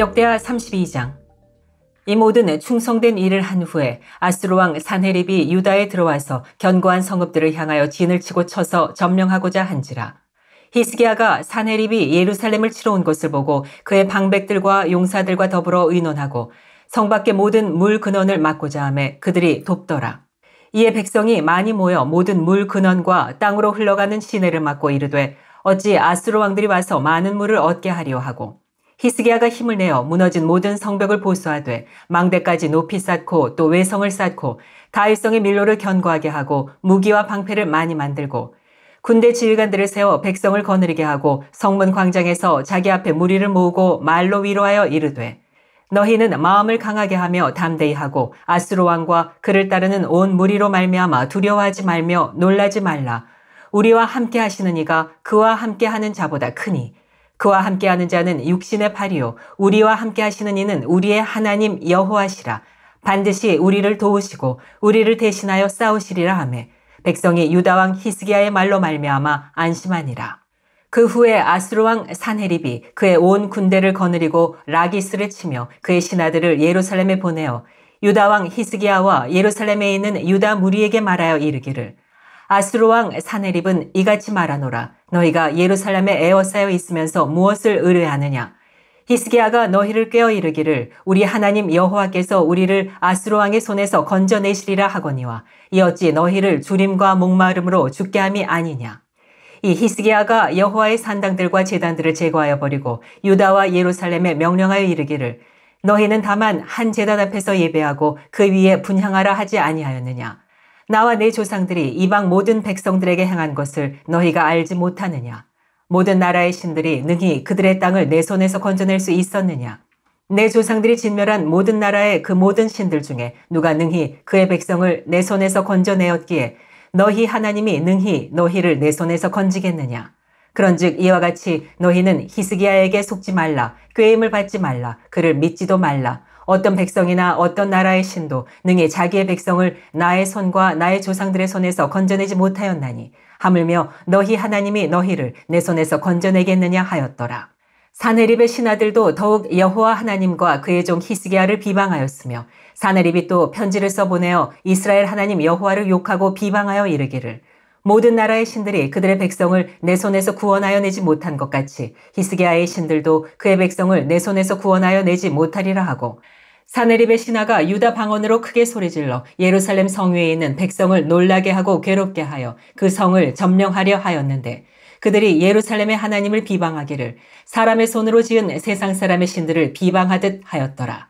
역대하 32장 이 모든 충성된 일을 한 후에 아스로왕 산헤립이 유다에 들어와서 견고한 성읍들을 향하여 진을 치고 쳐서 점령하고자 한지라. 히스기야가 산헤립이 예루살렘을 치러 온 것을 보고 그의 방백들과 용사들과 더불어 의논하고 성 밖의 모든 물 근원을 막고자 함에 그들이 돕더라. 이에 백성이 많이 모여 모든 물 근원과 땅으로 흘러가는 시내를 막고 이르되 어찌 아스로 왕들이 와서 많은 물을 얻게 하려 하고 히스기야가 힘을 내어 무너진 모든 성벽을 보수하되 망대까지 높이 쌓고 또 외성을 쌓고 다윗성의 밀로를 견고하게 하고 무기와 방패를 많이 만들고 군대 지휘관들을 세워 백성을 거느리게 하고 성문 광장에서 자기 앞에 무리를 모으고 말로 위로하여 이르되 너희는 마음을 강하게 하며 담대히 하고 아스로 왕과 그를 따르는 온 무리로 말미암아 두려워하지 말며 놀라지 말라 우리와 함께 하시는 이가 그와 함께 하는 자보다 크니 그와 함께하는 자는 육신의 팔이요 우리와 함께하시는 이는 우리의 하나님 여호와시라 반드시 우리를 도우시고 우리를 대신하여 싸우시리라 하며 백성이 유다 왕 히스기야의 말로 말미암아 안심하니라. 그 후에 아스로왕 산헤립이 그의 온 군대를 거느리고 라기스를 치며 그의 신하들을 예루살렘에 보내어 유다 왕 히스기야와 예루살렘에 있는 유다 무리에게 말하여 이르기를 아스로왕 사네립은 이같이 말하노라. 너희가 예루살렘에 에워싸여 있으면서 무엇을 의뢰하느냐? 히스기야가 너희를 꿰어 이르기를 우리 하나님 여호와께서 우리를 아스로 왕의 손에서 건져내시리라 하거니와 이어찌 너희를 주림과 목마름으로 죽게 함이 아니냐 이 히스기야가 여호와의 산당들과 제단들을 제거하여 버리고 유다와 예루살렘에 명령하여 이르기를 너희는 다만 한 제단 앞에서 예배하고 그 위에 분향하라 하지 아니하였느냐 나와 내 조상들이 이방 모든 백성들에게 행한 것을 너희가 알지 못하느냐? 모든 나라의 신들이 능히 그들의 땅을 내 손에서 건져낼 수 있었느냐? 내 조상들이 진멸한 모든 나라의 그 모든 신들 중에 누가 능히 그의 백성을 내 손에서 건져내었기에 너희 하나님이 능히 너희를 내 손에서 건지겠느냐? 그런즉 이와 같이 너희는 히스기야에게 속지 말라, 꾀임을 받지 말라, 그를 믿지도 말라, 어떤 백성이나 어떤 나라의 신도 능히 자기의 백성을 나의 손과 나의 조상들의 손에서 건져내지 못하였나니 하물며 너희 하나님이 너희를 내 손에서 건져내겠느냐 하였더라. 사네립의 신하들도 더욱 여호와 하나님과 그의 종 히스기야를 비방하였으며 사네립이 또 편지를 써보내어 이스라엘 하나님 여호와를 욕하고 비방하여 이르기를 모든 나라의 신들이 그들의 백성을 내 손에서 구원하여 내지 못한 것 같이 히스기야의 신들도 그의 백성을 내 손에서 구원하여 내지 못하리라 하고 사네립의 신하가 유다 방언으로 크게 소리질러 예루살렘 성위에 있는 백성을 놀라게 하고 괴롭게 하여 그 성을 점령하려 하였는데 그들이 예루살렘의 하나님을 비방하기를 사람의 손으로 지은 세상 사람의 신들을 비방하듯 하였더라.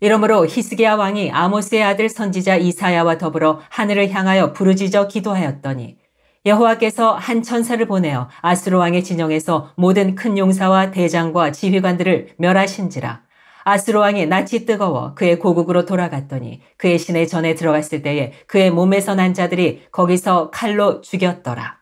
이러므로 히스기야 왕이 아모스의 아들 선지자 이사야와 더불어 하늘을 향하여 부르짖어 기도하였더니 여호와께서 한 천사를 보내어 아스로 왕의 진영에서 모든 큰 용사와 대장과 지휘관들을 멸하신지라. 아스로 왕이 낯이 뜨거워 그의 고국으로 돌아갔더니 그의 신의 전에 들어갔을 때에 그의 몸에서 난 자들이 거기서 칼로 죽였더라.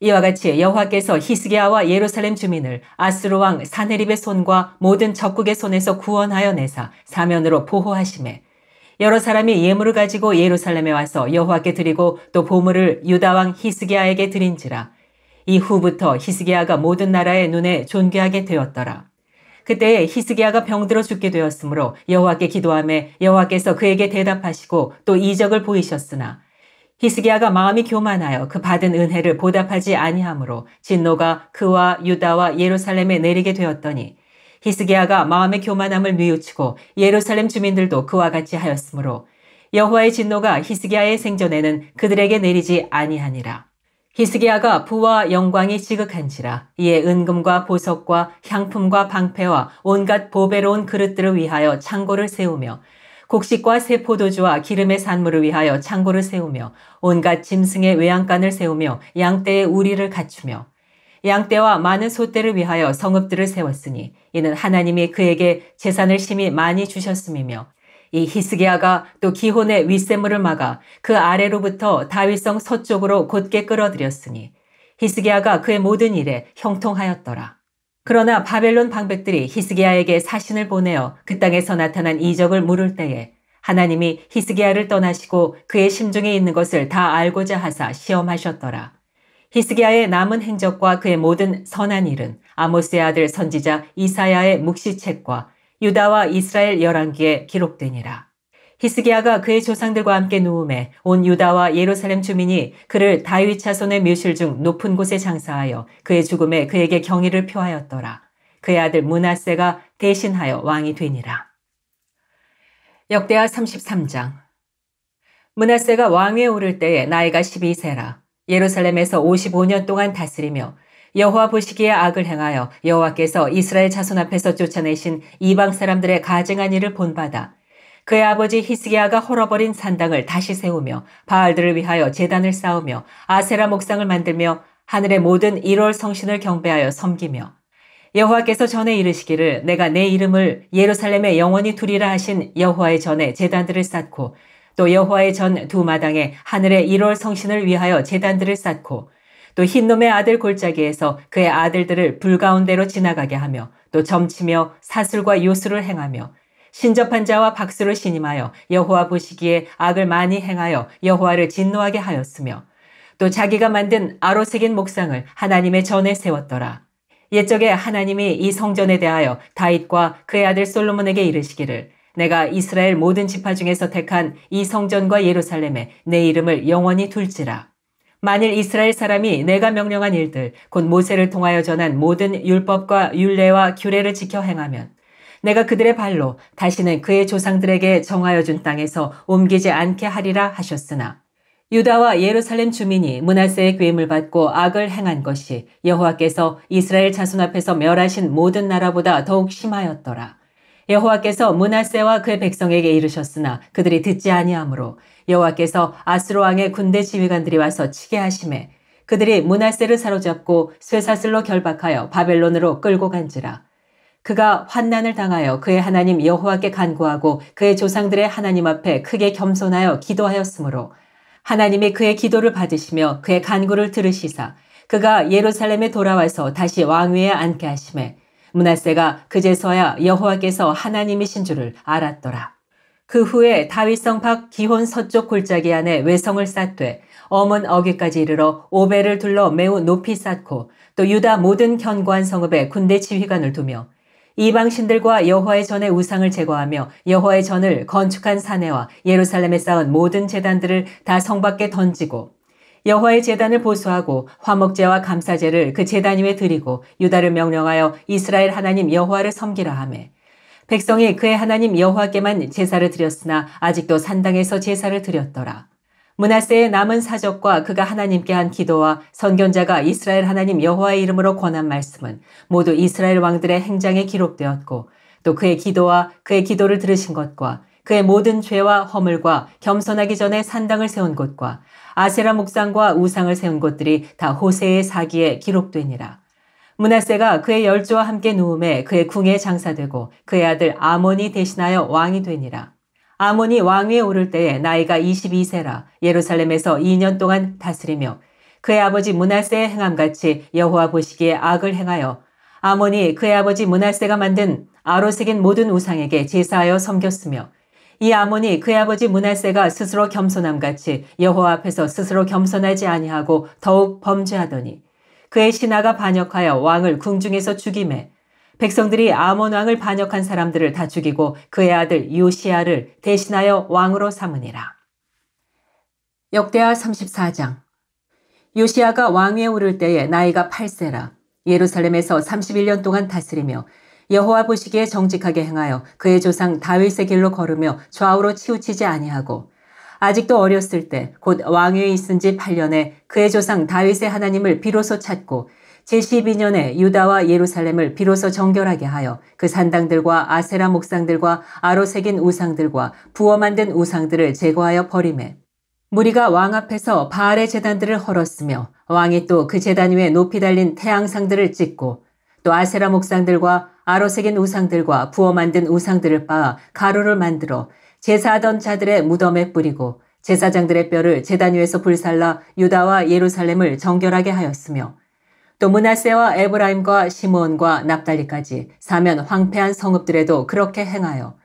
이와 같이 여호와께서 히스기야와 예루살렘 주민을 아스로 왕 사네립의 손과 모든 적국의 손에서 구원하여 내사 사면으로 보호하심에 여러 사람이 예물을 가지고 예루살렘에 와서 여호와께 드리고 또 보물을 유다 왕 히스기야에게 드린지라 이후부터 히스기야가 모든 나라의 눈에 존귀하게 되었더라. 그때 히스기야가 병들어 죽게 되었으므로 여호와께 기도함에 여호와께서 그에게 대답하시고 또 이적을 보이셨으나 히스기야가 마음이 교만하여 그 받은 은혜를 보답하지 아니하므로 진노가 그와 유다와 예루살렘에 내리게 되었더니 히스기야가 마음의 교만함을 뉘우치고 예루살렘 주민들도 그와 같이 하였으므로 여호와의 진노가 히스기야의 생전에는 그들에게 내리지 아니하니라. 히스기야가 부와 영광이 지극한지라 이에 은금과 보석과 향품과 방패와 온갖 보배로운 그릇들을 위하여 창고를 세우며 곡식과 새 포도주와 기름의 산물을 위하여 창고를 세우며 온갖 짐승의 외양간을 세우며 양떼의 우리를 갖추며 양떼와 많은 소떼를 위하여 성읍들을 세웠으니 이는 하나님이 그에게 재산을 심히 많이 주셨음이며 이 히스기야가 또 기혼의 윗샘물을 막아 그 아래로부터 다윗성 서쪽으로 곧게 끌어들였으니 히스기야가 그의 모든 일에 형통하였더라. 그러나 바벨론 방백들이 히스기야에게 사신을 보내어 그 땅에서 나타난 이적을 물을 때에 하나님이 히스기야를 떠나시고 그의 심중에 있는 것을 다 알고자 하사 시험하셨더라. 히스기야의 남은 행적과 그의 모든 선한 일은 아모스의 아들 선지자 이사야의 묵시책과 유다와 이스라엘 열왕기에 기록되니라. 히스기야가 그의 조상들과 함께 누움에 온 유다와 예루살렘 주민이 그를 다윗 자손의 묘실 중 높은 곳에 장사하여 그의 죽음에 그에게 경의를 표하였더라. 그의 아들 문하세가 대신하여 왕이 되니라. 역대하 33장 문하세가 왕위에 오를 때에 나이가 12세라. 예루살렘에서 55년 동안 다스리며 여호와 보시기에 악을 행하여 여호와께서 이스라엘 자손 앞에서 쫓아내신 이방 사람들의 가증한 일을 본받아 그의 아버지 히스기야가 헐어버린 산당을 다시 세우며 바알들을 위하여 재단을 쌓으며 아세라 목상을 만들며 하늘의 모든 1월 성신을 경배하여 섬기며 여호와께서 전에 이르시기를 내가 내 이름을 예루살렘에 영원히 두리라 하신 여호와의 전에 재단들을 쌓고 또 여호와의 전 두 마당에 하늘의 1월 성신을 위하여 재단들을 쌓고 또 흰놈의 아들 골짜기에서 그의 아들들을 불가운데로 지나가게 하며 또 점치며 사슬과 요술을 행하며 신접한 자와 박수를 신임하여 여호와 보시기에 악을 많이 행하여 여호와를 진노하게 하였으며 또 자기가 만든 아로색인 목상을 하나님의 전에 세웠더라. 옛적에 하나님이 이 성전에 대하여 다윗과 그의 아들 솔로몬에게 이르시기를 내가 이스라엘 모든 지파 중에서 택한 이 성전과 예루살렘에 내 이름을 영원히 둘지라. 만일 이스라엘 사람이 내가 명령한 일들, 곧 모세를 통하여 전한 모든 율법과 율례와 규례를 지켜 행하면 내가 그들의 발로 다시는 그의 조상들에게 정하여 준 땅에서 옮기지 않게 하리라 하셨으나 유다와 예루살렘 주민이 문하세의 괴임을 받고 악을 행한 것이 여호와께서 이스라엘 자손 앞에서 멸하신 모든 나라보다 더욱 심하였더라. 여호와께서 문하세와 그의 백성에게 이르셨으나 그들이 듣지 아니하므로 여호와께서 아스로 왕의 군대 지휘관들이 와서 치게 하심에 그들이 문하세를 사로잡고 쇠사슬로 결박하여 바벨론으로 끌고 간지라 그가 환난을 당하여 그의 하나님 여호와께 간구하고 그의 조상들의 하나님 앞에 크게 겸손하여 기도하였으므로 하나님이 그의 기도를 받으시며 그의 간구를 들으시사 그가 예루살렘에 돌아와서 다시 왕위에 앉게 하심에 문하세가 그제서야 여호와께서 하나님이신 줄을 알았더라. 그 후에 다윗성 밖 기혼 서쪽 골짜기 안에 외성을 쌓되 엄은 어귀까지 이르러 오베를 둘러 매우 높이 쌓고 또 유다 모든 견고한 성읍에 군대 지휘관을 두며 이방신들과 여호와의 전의 우상을 제거하며 여호와의 전을 건축한 사내와 예루살렘에 쌓은 모든 재단들을 다성 밖에 던지고 여호와의 재단을 보수하고 화목제와 감사제를 그 재단 위에 드리고 유다를 명령하여 이스라엘 하나님 여호와를 섬기라 하며 백성이 그의 하나님 여호와께만 제사를 드렸으나 아직도 산당에서 제사를 드렸더라. 문하세의 남은 사적과 그가 하나님께 한 기도와 선견자가 이스라엘 하나님 여호와의 이름으로 권한 말씀은 모두 이스라엘 왕들의 행장에 기록되었고 또 그의 기도와 그의 기도를 들으신 것과 그의 모든 죄와 허물과 겸손하기 전에 산당을 세운 것과 아세라 목상과 우상을 세운 곳들이 다 호세의 사기에 기록되니라. 문하세가 그의 열조와 함께 누움에 그의 궁에 장사되고 그의 아들 아몬이 대신하여 왕이 되니라. 아몬이 왕위에 오를 때에 나이가 22세라 예루살렘에서 2년 동안 다스리며 그의 아버지 문하세의 행함같이 여호와 보시기에 악을 행하여 아몬이 그의 아버지 문하세가 만든 아로색인 모든 우상에게 제사하여 섬겼으며 이 아몬이 그의 아버지 문하세가 스스로 겸손함 같이 여호와 앞에서 스스로 겸손하지 아니하고 더욱 범죄하더니 그의 신하가 반역하여 왕을 궁중에서 죽임에 백성들이 아몬 왕을 반역한 사람들을 다 죽이고 그의 아들 요시아를 대신하여 왕으로 삼으니라. 역대하 34장 요시아가 왕위에 오를 때에 나이가 8세라 예루살렘에서 31년 동안 다스리며 여호와 보시기에 정직하게 행하여 그의 조상 다윗의 길로 걸으며 좌우로 치우치지 아니하고 아직도 어렸을 때 곧 왕위에 있은 지 8년에 그의 조상 다윗의 하나님을 비로소 찾고 제12년에 유다와 예루살렘을 비로소 정결하게 하여 그 산당들과 아세라 목상들과 아로 새긴 우상들과 부어 만든 우상들을 제거하여 버림에 무리가 왕 앞에서 바알의 재단들을 헐었으며 왕이 또 그 재단 위에 높이 달린 태양상들을 찍고 또 아세라 목상들과 아로 색긴 우상들과 부어 만든 우상들을 빻아 가루를 만들어 제사하던 자들의 무덤에 뿌리고 제사장들의 뼈를 제단 위에서 불살라 유다와 예루살렘을 정결하게 하였으며 또 문하세와 에브라임과 시므온과 납달리까지 사면 황폐한 성읍들에도 그렇게 행하여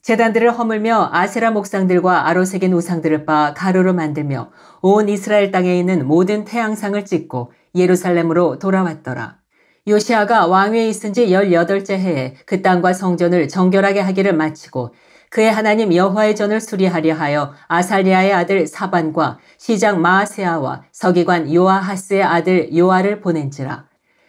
재단들을 허물며 아세라 목상들과 아로색긴 우상들을 빻아 가루로 만들며 온 이스라엘 땅에 있는 모든 태양상을 찍고 예루살렘으로 돌아왔더라. 요시아가 왕위에 있은 지 18째 해에 그 땅과 성전을 정결하게 하기를 마치고 그의 하나님 여호와의 전을 수리하려 하여 아살리아의 아들 사반과 시장 마세아와 서기관 요아하스의 아들 요아를 보낸지라.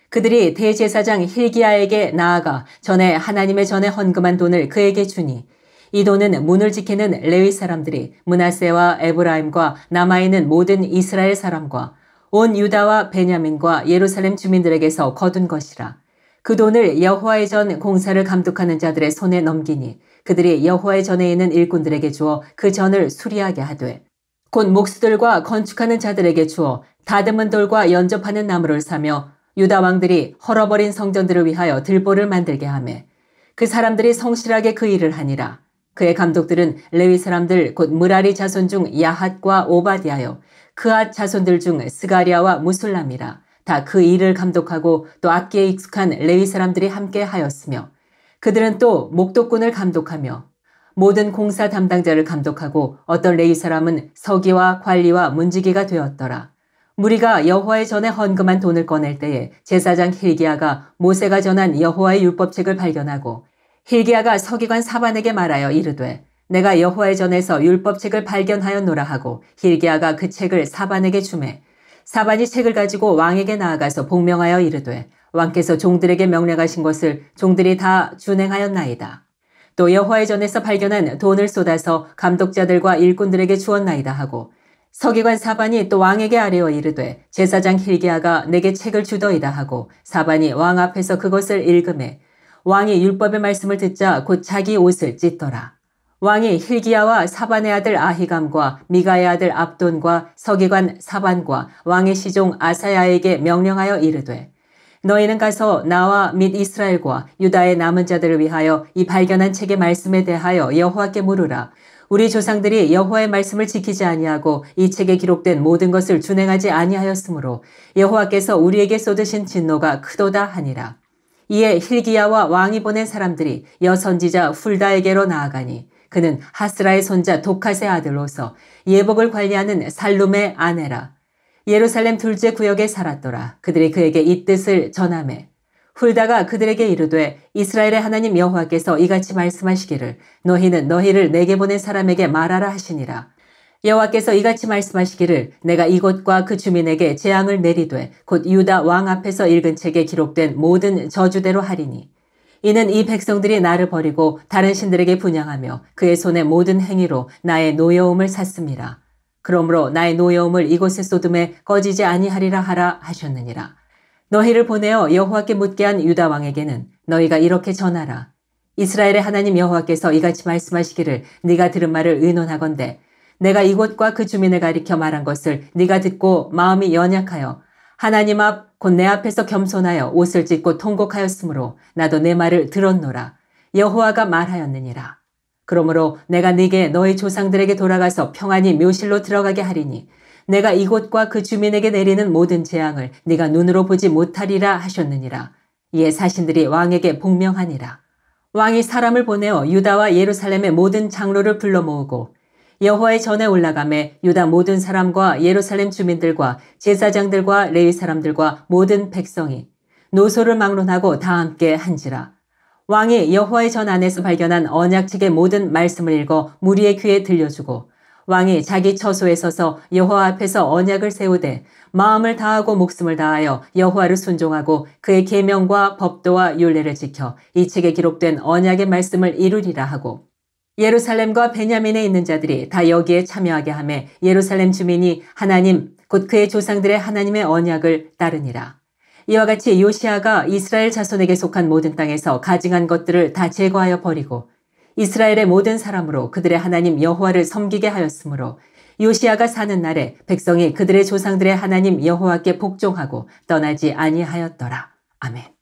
그들이 대제사장 힐기야에게 나아가 전에 하나님의 전에 헌금한 돈을 그에게 주니 이 돈은 문을 지키는 레위 사람들이 문하세와 에브라임과 남아있는 모든 이스라엘 사람과 온 유다와 베냐민과 예루살렘 주민들에게서 거둔 것이라. 그 돈을 여호와의 전 공사를 감독하는 자들의 손에 넘기니 그들이 여호와의 전에 있는 일꾼들에게 주어 그 전을 수리하게 하되 곧 목수들과 건축하는 자들에게 주어 다듬은 돌과 연접하는 나무를 사며 유다 왕들이 헐어버린 성전들을 위하여 들보를 만들게 하매그 사람들이 성실하게 그 일을 하니라 그의 감독들은 레위 사람들 곧 무라리 자손 중 야핫과 오바디하여 그앗 아, 자손들 중 스가리아와 무슬람이라다 그 일을 감독하고 또 악기에 익숙한 레위 사람들이 함께 하였으며 그들은 또 목도꾼을 감독하며 모든 공사 담당자를 감독하고 어떤 레위 사람은 서기와 관리와 문지기가 되었더라. 무리가 여호와의 전에 헌금한 돈을 꺼낼 때에 제사장 힐기야가 모세가 전한 여호와의 율법책을 발견하고 힐기야가 서기관 사반에게 말하여 이르되 내가 여호와의 전에서 율법책을 발견하였노라 하고 힐기야가 그 책을 사반에게 주매 사반이 책을 가지고 왕에게 나아가서 복명하여 이르되 왕께서 종들에게 명령하신 것을 종들이 다 준행하였나이다. 또 여호와의 전에서 발견한 돈을 쏟아서 감독자들과 일꾼들에게 주었나이다 하고 서기관 사반이 또 왕에게 아뢰어 이르되 제사장 힐기야가 내게 책을 주더이다 하고 사반이 왕 앞에서 그것을 읽음에 왕이 율법의 말씀을 듣자 곧 자기 옷을 찢더라. 왕이 힐기야와 사반의 아들 아히감과 미가의 아들 압돈과 서기관 사반과 왕의 시종 아사야에게 명령하여 이르되 너희는 가서 나와 및 이스라엘과 유다의 남은 자들을 위하여 이 발견한 책의 말씀에 대하여 여호와께 물으라. 우리 조상들이 여호와의 말씀을 지키지 아니하고 이 책에 기록된 모든 것을 준행하지 아니하였으므로 여호와께서 우리에게 쏟으신 진노가 크도다 하니라. 이에 힐기야와 왕이 보낸 사람들이 여선지자 훌다에게로 나아가니 그는 하스라의 손자 독하세 아들로서 예복을 관리하는 살룸의 아내라. 예루살렘 둘째 구역에 살았더라. 그들이 그에게 이 뜻을 전함해. 훌다가 그들에게 이르되 이스라엘의 하나님 여호와께서 이같이 말씀하시기를 너희는 너희를 내게 보낸 사람에게 말하라 하시니라. 여호와께서 이같이 말씀하시기를 내가 이곳과 그 주민에게 재앙을 내리되 곧 유다 왕 앞에서 읽은 책에 기록된 모든 저주대로 하리니 이는 이 백성들이 나를 버리고 다른 신들에게 분양하며 그의 손의 모든 행위로 나의 노여움을 샀습니다. 그러므로 나의 노여움을 이곳의 쏟음에 꺼지지 아니하리라 하라 하셨느니라. 너희를 보내어 여호와께 묻게 한 유다 왕에게는 너희가 이렇게 전하라. 이스라엘의 하나님 여호와께서 이같이 말씀하시기를 네가 들은 말을 의논하건대 내가 이곳과 그 주민을 가리켜 말한 것을 네가 듣고 마음이 연약하여 하나님 앞 곧 내 앞에서 겸손하여 옷을 찢고 통곡하였으므로 나도 내 말을 들었노라 여호와가 말하였느니라 그러므로 내가 네게 너희 조상들에게 돌아가서 평안히 묘실로 들어가게 하리니 내가 이곳과 그 주민에게 내리는 모든 재앙을 네가 눈으로 보지 못하리라 하셨느니라 이에 사신들이 왕에게 복명하니라 왕이 사람을 보내어 유다와 예루살렘의 모든 장로를 불러 모으고 여호와의 전에 올라감에 유다 모든 사람과 예루살렘 주민들과 제사장들과 레위 사람들과 모든 백성이 노소를 막론하고 다 함께 한지라. 왕이 여호와의 전 안에서 발견한 언약 책의 모든 말씀을 읽어 무리의 귀에 들려주고 왕이 자기 처소에 서서 여호와 앞에서 언약을 세우되 마음을 다하고 목숨을 다하여 여호와를 순종하고 그의 계명과 법도와 윤례를 지켜 이 책에 기록된 언약의 말씀을 이루리라 하고 예루살렘과 베냐민에 있는 자들이 다 여기에 참여하게 하에 예루살렘 주민이 하나님 곧 그의 조상들의 하나님의 언약을 따르니라. 이와 같이 요시아가 이스라엘 자손에게 속한 모든 땅에서 가증한 것들을 다 제거하여 버리고 이스라엘의 모든 사람으로 그들의 하나님 여호와를 섬기게 하였으므로 요시아가 사는 날에 백성이 그들의 조상들의 하나님 여호와께 복종하고 떠나지 아니하였더라. 아멘.